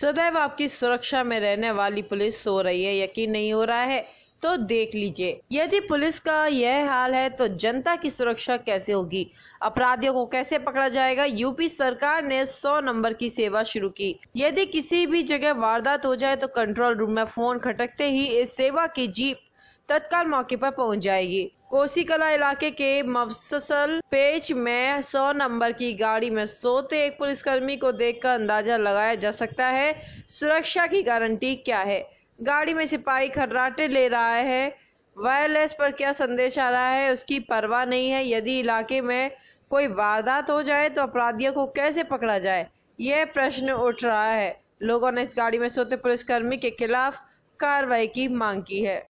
सदैव आपकी सुरक्षा में रहने वाली पुलिस सो रही है यकीन नहीं हो रहा है तो देख लीजिए यदि पुलिस का यह हाल है तो जनता की सुरक्षा कैसे होगी अपराधियों को कैसे पकड़ा जाएगा यूपी सरकार ने 100 नंबर की सेवा शुरू की यदि किसी भी जगह वारदात हो जाए तो कंट्रोल रूम में फोन खटकते ही इस सेवा की जीप तत्काल मौके पर पहुंच जाएगी कोसीकला इलाके के मफसल पेच में 100 नंबर की गाड़ी में सोते एक पुलिसकर्मी को देखकर अंदाजा लगाया जा सकता है सुरक्षा की गारंटी क्या है गाड़ी में सिपाही खर्राटे ले रहा है वायरलेस पर क्या संदेश आ रहा है उसकी परवाह नहीं है यदि इलाके में कोई वारदात हो जाए तो अपराधियों को कैसे पकड़ा जाए यह प्रश्न उठ रहा है लोगों ने इस गाड़ी में सोते पुलिसकर्मी के खिलाफ कार्रवाई की मांग की है